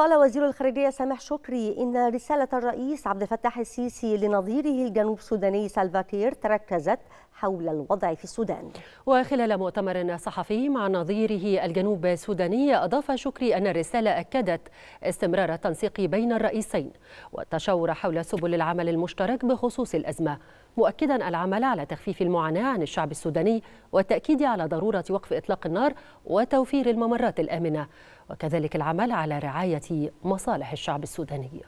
قال وزير الخارجية سامح شكري إن رسالة الرئيس عبد الفتاح السيسي لنظيره الجنوب السوداني سالفاكير تركزت حول الوضع في السودان وخلال مؤتمر صحفي مع نظيره الجنوب السوداني أضاف شكري أن الرسالة أكدت استمرار التنسيق بين الرئيسين والتشاور حول سبل العمل المشترك بخصوص الأزمة مؤكدا العمل على تخفيف المعاناة عن الشعب السوداني والتأكيد على ضرورة وقف إطلاق النار وتوفير الممرات الآمنة وكذلك العمل على رعاية مصالح الشعب السوداني